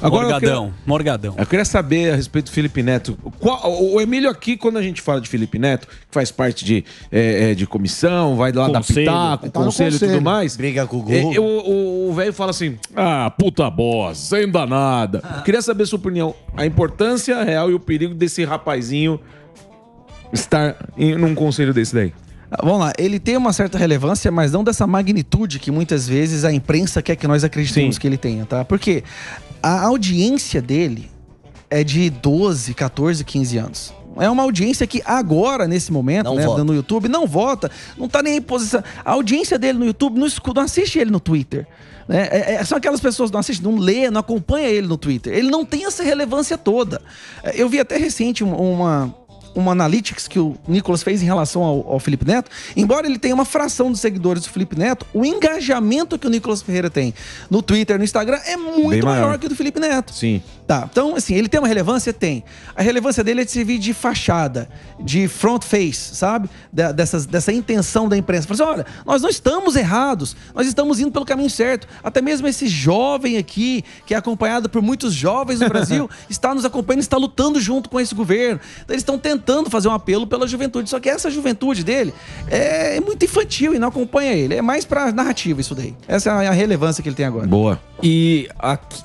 Agora, morgadão, eu queria, morgadão. Eu queria saber a respeito do Felipe Neto. Qual, o Emílio aqui, quando a gente fala de Felipe Neto, que faz parte de, é, é de comissão, vai lá conselho. da Pitaco, tá conselho e tudo mais. Briga com o Google. É, o velho fala assim, ah, puta bosta, sem danada. Ah. Queria saber sua opinião. A importância real e o perigo desse rapazinho estar em, num conselho desse daí. Ah, vamos lá, ele tem uma certa relevância, mas não dessa magnitude que muitas vezes a imprensa quer que nós acreditemos Sim. que ele tenha, tá? Porque a audiência dele é de 12, 14, 15 anos. É uma audiência que agora, nesse momento, né, no YouTube, não vota, não tá nem em posição. A audiência dele no YouTube não, escuta, não assiste ele no Twitter. Né? É, é, são aquelas pessoas que não assistem, não lê, não acompanha ele no Twitter. Ele não tem essa relevância toda. É, eu vi até recente uma, uma analytics que o Nicolas fez em relação ao, ao Felipe Neto, embora ele tenha uma fração de seguidores do Felipe Neto, o engajamento que o Nicolas Ferreira tem no Twitter, no Instagram, é muito maior. maior. que o do Felipe Neto. Sim. Tá, então, assim, ele tem uma relevância? Tem. A relevância dele é de servir de fachada, de front face, sabe? De, dessas, dessa intenção da imprensa. Fala assim, olha, nós não estamos errados, nós estamos indo pelo caminho certo. Até mesmo esse jovem aqui, que é acompanhado por muitos jovens no Brasil, está nos acompanhando, está lutando junto com esse governo. Então, eles estão tentando tentando fazer um apelo pela juventude, só que essa juventude dele é muito infantil e não acompanha ele. É mais pra narrativa isso daí. Essa é a relevância que ele tem agora. Boa. E aqui,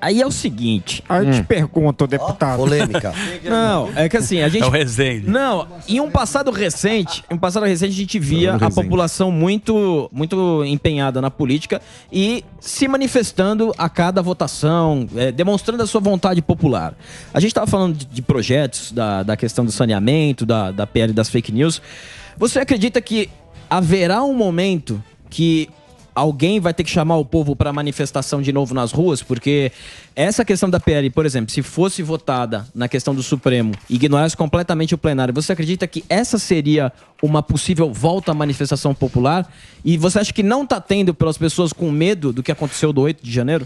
Aí é o seguinte, a gente hum. pergunta pergunto, deputado. polêmica. Não, é que assim, a gente. É o Não, em um passado recente, em um passado recente, a gente via é a população muito, muito empenhada na política e se manifestando a cada votação, é, demonstrando a sua vontade popular. A gente estava falando de, de, projetos, da, da questão do saneamento, da, da PL das fake news. Você acredita que haverá um momento que alguém vai ter que chamar o povo para manifestação de novo nas ruas, porque essa questão da PL, por exemplo, se fosse votada na questão do Supremo, ignorasse completamente o plenário, você acredita que essa seria uma possível volta à manifestação popular? E você acha que não está tendo pelas pessoas com medo do que aconteceu do 8 de janeiro?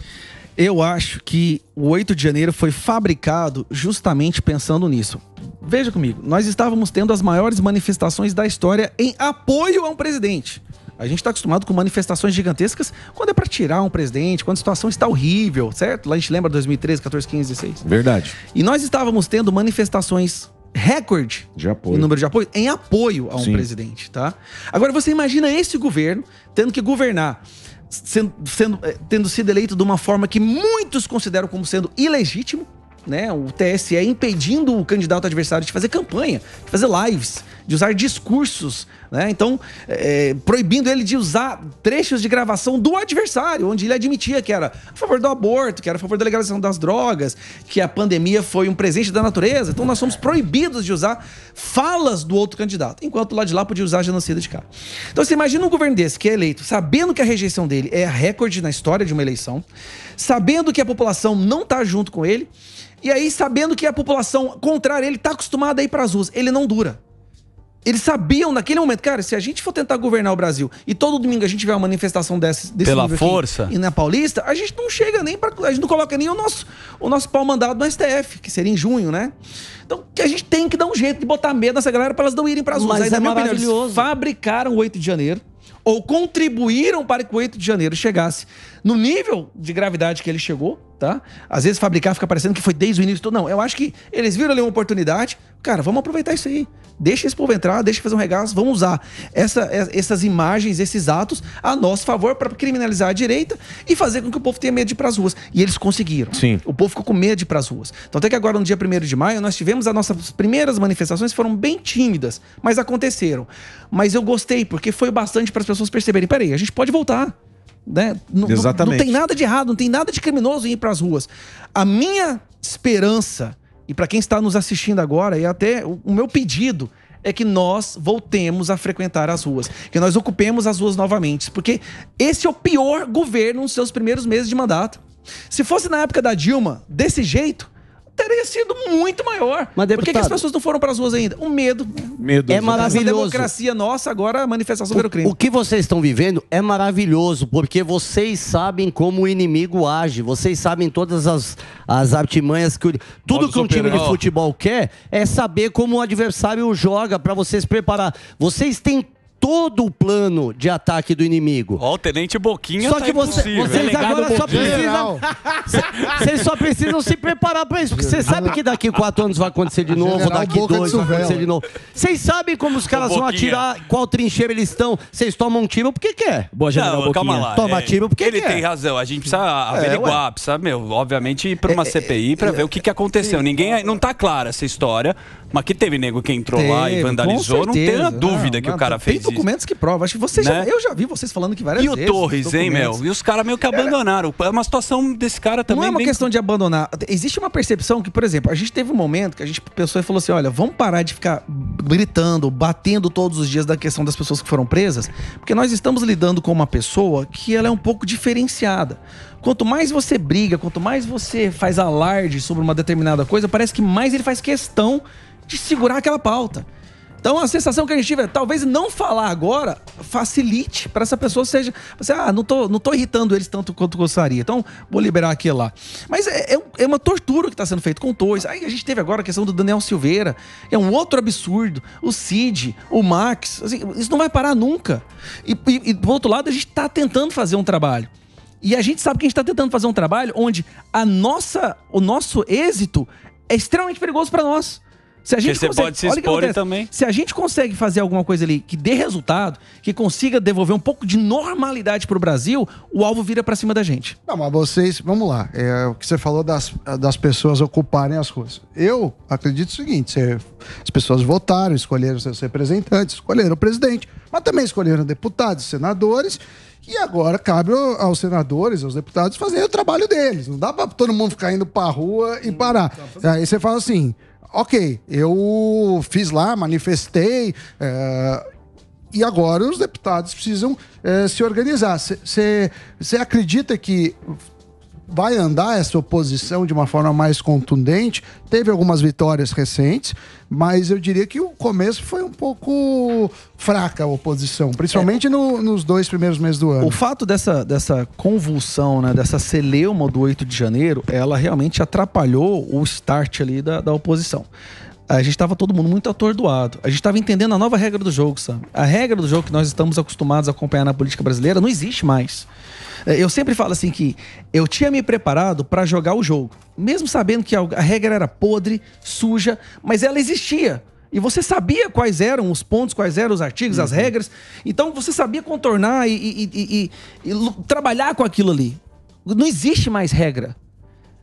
Eu acho que o 8 de janeiro foi fabricado justamente pensando nisso. Veja comigo, nós estávamos tendo as maiores manifestações da história em apoio a um presidente. A gente está acostumado com manifestações gigantescas quando é para tirar um presidente, quando a situação está horrível, certo? Lá a gente lembra 2013, 14, 15, 16. Verdade. E nós estávamos tendo manifestações recorde de apoio. em número de apoio, em apoio a um Sim. presidente, tá? Agora você imagina esse governo tendo que governar, sendo, sendo, eh, tendo sido eleito de uma forma que muitos consideram como sendo ilegítimo, né? O TSE impedindo o candidato adversário de fazer campanha, de fazer lives, de usar discursos, né? Então, é, proibindo ele de usar trechos de gravação do adversário, onde ele admitia que era a favor do aborto, que era a favor da legalização das drogas, que a pandemia foi um presente da natureza. Então, nós somos proibidos de usar falas do outro candidato, enquanto lá de lá podia usar genocida de cá. Então, você imagina um governo desse que é eleito, sabendo que a rejeição dele é recorde na história de uma eleição, sabendo que a população não está junto com ele. E aí, sabendo que a população contrária, ele está acostumado a ir para as ruas, ele não dura. Eles sabiam naquele momento, cara, se a gente for tentar governar o Brasil e todo domingo a gente tiver uma manifestação desse, desse Pela força. Aqui, e na Paulista, a gente não chega nem para A gente não coloca nem o nosso, o nosso pau mandado no STF, que seria em junho, né? Então, a gente tem que dar um jeito de botar medo nessa galera para elas não irem para as ruas. Mas Aí, é fabricaram o 8 de janeiro ou contribuíram para que o 8 de janeiro chegasse no nível de gravidade que ele chegou, tá? Às vezes fabricar fica parecendo que foi desde o início. Não, eu acho que eles viram ali uma oportunidade, cara, vamos aproveitar isso aí. Deixa esse povo entrar, deixa fazer um regaço, vamos usar essa, essas imagens, esses atos a nosso favor para criminalizar a direita e fazer com que o povo tenha medo de ir para as ruas. E eles conseguiram. Sim. O povo ficou com medo de ir para as ruas. Então, até que agora, no dia 1 de maio, nós tivemos as nossas primeiras manifestações, foram bem tímidas, mas aconteceram. Mas eu gostei, porque foi bastante para as pessoas perceberem: peraí, a gente pode voltar. Né? Não, Exatamente. Não, não tem nada de errado, não tem nada de criminoso em ir para as ruas. A minha esperança e para quem está nos assistindo agora, e até o, o meu pedido é que nós voltemos a frequentar as ruas, que nós ocupemos as ruas novamente, porque esse é o pior governo nos seus primeiros meses de mandato. Se fosse na época da Dilma, desse jeito, teria sido muito maior. Mas, deputado, Por que, que as pessoas não foram para as ruas ainda? O medo. Medo. É maravilhoso. A democracia nossa, agora a manifestação pelo crime. O que vocês estão vivendo é maravilhoso, porque vocês sabem como o inimigo age, vocês sabem todas as, as artimanhas que... tudo Modo que um time de futebol quer é saber como o adversário joga, para vocês preparar. Vocês têm todo o plano de ataque do inimigo. Ó, o Tenente Boquinha Só tá que você, vocês agora só precisam... Vocês só precisam se preparar para isso, porque você sabe que daqui quatro anos vai acontecer de novo, General daqui Boca dois vai acontecer de novo. Vocês sabem como os caras vão atirar, qual trincheira eles estão. Vocês tomam um tiro porque quer. Boa, General Não, Boquinha. Lá, Toma é, tiro porque ele quer. Ele tem razão. A gente precisa é, averiguar, é, precisa, meu, obviamente, ir para uma é, é CPI para é, ver o que, que aconteceu. Ninguém... Não tá clara essa história, mas que teve nego que entrou teve, lá e vandalizou. Certeza, não tem a dúvida não, que o cara fez isso documentos que provam. Acho que vocês né? já, eu já vi vocês falando que várias e vezes. E o Torres, hein, Mel? E os caras meio que abandonaram. É uma situação desse cara também. Não é uma bem... questão de abandonar. Existe uma percepção que, por exemplo, a gente teve um momento que a gente pensou e falou assim: olha, vamos parar de ficar gritando, batendo todos os dias da questão das pessoas que foram presas, porque nós estamos lidando com uma pessoa que ela é um pouco diferenciada. Quanto mais você briga, quanto mais você faz alarde sobre uma determinada coisa, parece que mais ele faz questão de segurar aquela pauta. Então a sensação que a gente tiver, talvez não falar agora facilite para essa pessoa seja, você, ah, não tô, não tô irritando eles tanto quanto gostaria. Então vou liberar aqui e lá. Mas é, é, é uma tortura que está sendo feito com todos. Aí a gente teve agora a questão do Daniel Silveira, é um outro absurdo. O Cid, o Max, assim, isso não vai parar nunca. E, e, e do outro lado a gente está tentando fazer um trabalho. E a gente sabe que a gente está tentando fazer um trabalho onde a nossa, o nosso êxito é extremamente perigoso para nós. Se a gente Porque consegue, pode se expor também. Se a gente consegue fazer alguma coisa ali que dê resultado, que consiga devolver um pouco de normalidade para o Brasil, o alvo vira para cima da gente. Não, mas vocês, vamos lá. É o que você falou das, das pessoas ocuparem as ruas. Eu acredito o seguinte: você, as pessoas votaram, escolheram seus representantes, escolheram o presidente, mas também escolheram deputados, senadores e agora cabe aos senadores, aos deputados, fazerem o trabalho deles. Não dá para todo mundo ficar indo para rua e hum, parar. Tá, tá Aí você fala assim: ok, eu fiz lá, manifestei. É, e agora os deputados precisam é, se organizar. Você acredita que vai andar essa oposição de uma forma mais contundente. Teve algumas vitórias recentes, mas eu diria que o começo foi um pouco fraca a oposição, principalmente é. no, nos dois primeiros meses do ano. O fato dessa, dessa convulsão, né, dessa celeuma do 8 de janeiro, ela realmente atrapalhou o start ali da, da oposição a gente estava todo mundo muito atordoado. A gente estava entendendo a nova regra do jogo, Sam. A regra do jogo que nós estamos acostumados a acompanhar na política brasileira não existe mais. É, eu sempre falo assim que eu tinha me preparado para jogar o jogo, mesmo sabendo que a regra era podre, suja, mas ela existia. E você sabia quais eram os pontos, quais eram os artigos, uhum. as regras. Então você sabia contornar e, e, e, e trabalhar com aquilo ali. Não existe mais regra.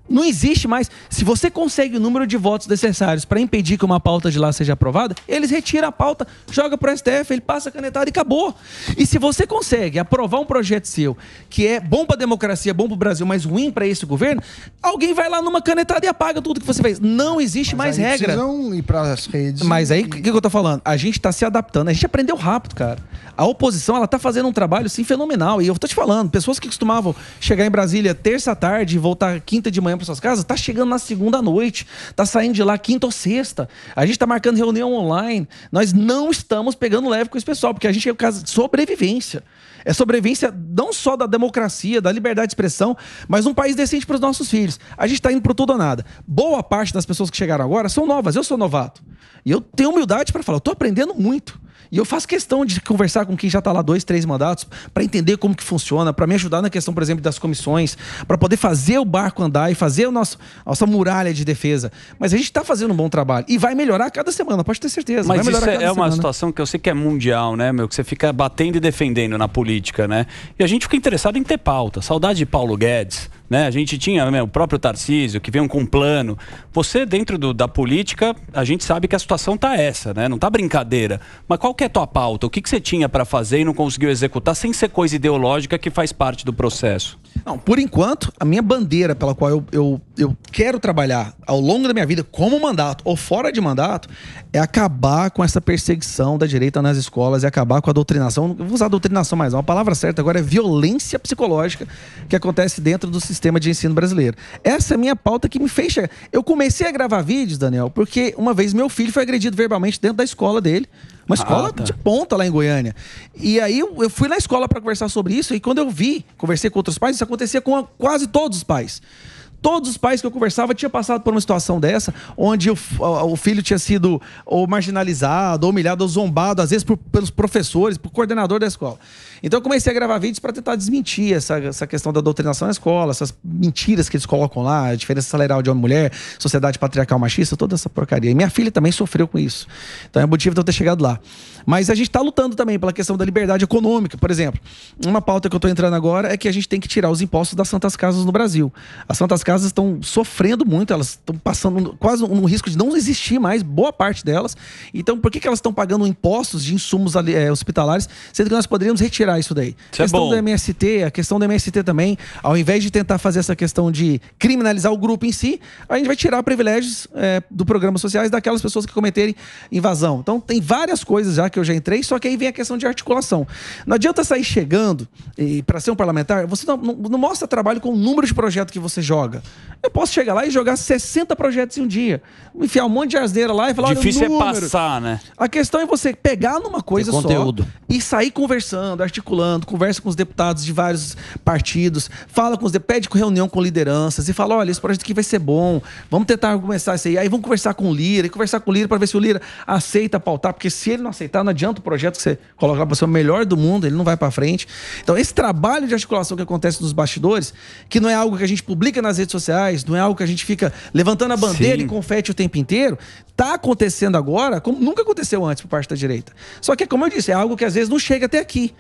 Não existe mais. Se você consegue o número de votos necessários para impedir que uma pauta de lá seja aprovada, eles retiram a pauta, joga para o STF, ele passa a canetada e acabou. E se você consegue aprovar um projeto seu que é bom para a democracia, bom para o Brasil, mas ruim para esse governo, alguém vai lá numa canetada e apaga tudo que você fez. Não existe mas mais aí regra. Precisam ir para as redes. Mas aí o e... que, que, eu tô falando? A gente está se adaptando. A gente aprendeu rápido, cara. A oposição ela tá fazendo um trabalho sim fenomenal. E eu tô te falando, pessoas que costumavam chegar em Brasília terça tarde e voltar quinta de manhã para suas casas, tá chegando na segunda noite, tá saindo de lá quinta ou sexta. A gente tá marcando reunião online. Nós não estamos pegando leve com esse pessoal, porque a gente é o caso de sobrevivência. É sobrevivência não só da democracia, da liberdade de expressão, mas um país decente para os nossos filhos. A gente está indo para tudo ou nada. Boa parte das pessoas que chegaram agora são novas. Eu sou novato. E eu tenho humildade para falar, eu estou aprendendo muito. E eu faço questão de conversar com quem já está lá dois, três mandatos para entender como que funciona, para me ajudar na questão, por exemplo, das comissões, para poder fazer o barco andar e fazer o nosso, a nossa muralha de defesa. Mas a gente está fazendo um bom trabalho e vai melhorar cada semana, pode ter certeza. Mas isso é, é uma semana. situação que eu sei que é mundial, né, meu? Que você fica batendo e defendendo na política, né? E a gente fica interessado em ter pauta. Saudade de Paulo Guedes né? A gente tinha né, o próprio Tarcísio, que veio com um plano. Você, dentro do, da política, a gente sabe que a situação está essa, né? não está brincadeira. Mas qual que é a tua pauta? O que, que você tinha para fazer e não conseguiu executar sem ser coisa ideológica que faz parte do processo? Não, por enquanto, a minha bandeira pela qual eu, eu, eu quero trabalhar ao longo da minha vida, como mandato ou fora de mandato, é acabar com essa perseguição da direita nas escolas e é acabar com a doutrinação. Eu vou usar doutrinação mais, uma palavra certa agora é violência psicológica que acontece dentro do sistema de ensino brasileiro. Essa é a minha pauta que me fez chegar. Eu comecei a gravar vídeos, Daniel, porque uma vez meu filho foi agredido verbalmente dentro da escola dele. Uma ah, escola ah, tá. de ponta lá em Goiânia. E aí eu, fui na escola para conversar sobre isso, e quando eu vi, conversei com outros pais, isso acontecia com quase todos os pais. Todos os pais que eu conversava tinham passado por uma situação dessa, onde o, o filho tinha sido ou marginalizado, ou humilhado, ou zombado, às vezes por, pelos professores, por coordenador da escola. Então eu comecei a gravar vídeos para tentar desmentir essa, essa questão da doutrinação na escola, essas mentiras que eles colocam lá, a diferença salarial de homem e mulher, sociedade patriarcal machista, toda essa porcaria. E minha filha também sofreu com isso. Então é motivo de eu ter chegado lá. Mas a gente está lutando também pela questão da liberdade econômica, por exemplo. Uma pauta que eu estou entrando agora é que a gente tem que tirar os impostos das santas casas no Brasil. As santas casas estão sofrendo muito, elas estão passando quase um, um risco de não existir mais, boa parte delas. Então, por que, que elas estão pagando impostos de insumos ali, é, hospitalares, sendo que nós poderíamos retirar isso daí? Isso a é questão é do MST, a questão do MST também, ao invés de tentar fazer essa questão de criminalizar o grupo em si, a gente vai tirar privilégios é, do programas sociais daquelas pessoas que cometerem invasão. Então, tem várias coisas já que eu já entrei, só que aí vem a questão de articulação. Não adianta sair chegando, e para ser um parlamentar, você não, não, não mostra trabalho com o número de projetos que você joga época. Eu posso chegar lá e jogar 60 projetos em um dia. Enfiar um monte de asneira lá e falar, Difícil olha, número. é passar, né? A questão é você pegar numa coisa só e sair conversando, articulando, conversa com os deputados de vários partidos, fala com os pede reunião com lideranças e fala, olha, esse projeto aqui vai ser bom, vamos tentar começar isso aí. Aí vamos conversar com o Lira e conversar com o Lira para ver se o Lira aceita pautar, porque se ele não aceitar, não adianta o projeto que você colocar para ser o melhor do mundo, ele não vai para frente. Então, esse trabalho de articulação que acontece nos bastidores, que não é algo que a gente publica nas redes redes sociais, não é algo que a gente fica levantando a bandeira Sim. e confete o tempo inteiro. Tá acontecendo agora, como nunca aconteceu antes por parte da direita. Só que, como eu disse, é algo que às vezes não chega até aqui.